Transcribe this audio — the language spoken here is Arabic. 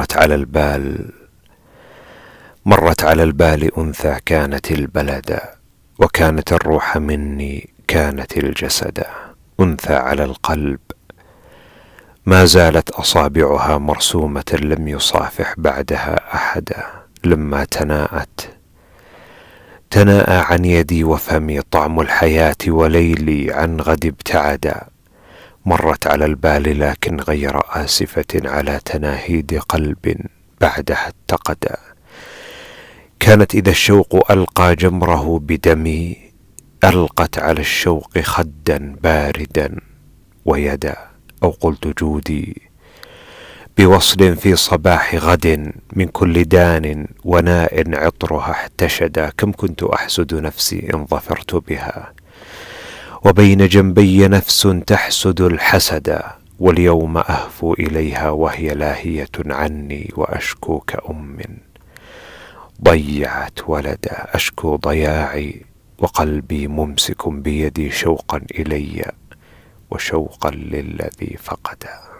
مرت على البال مرت على البال أنثى كانت البلد وكانت الروح مني كانت الجسد أنثى على القلب ما زالت أصابعها مرسومة لم يصافح بعدها أحدا لما تناءت تناء عن يدي وفمي طعم الحياة وليلي عن غد ابتعدا مرت على البال لكن غير آسفة على تناهيد قلب بعدها اتقدا كانت إذا الشوق ألقى جمره بدمي ألقت على الشوق خدا باردا ويدا أو قلت جودي بوصل في صباح غد من كل دان وناء عطرها احتشدا كم كنت أحسد نفسي إن ظفرت بها وبين جنبي نفس تحسد الحسد واليوم اهفو اليها وهي لاهيه عني واشكو كام ضيعت ولدا اشكو ضياعي وقلبي ممسك بيدي شوقا الي وشوقا للذي فقدا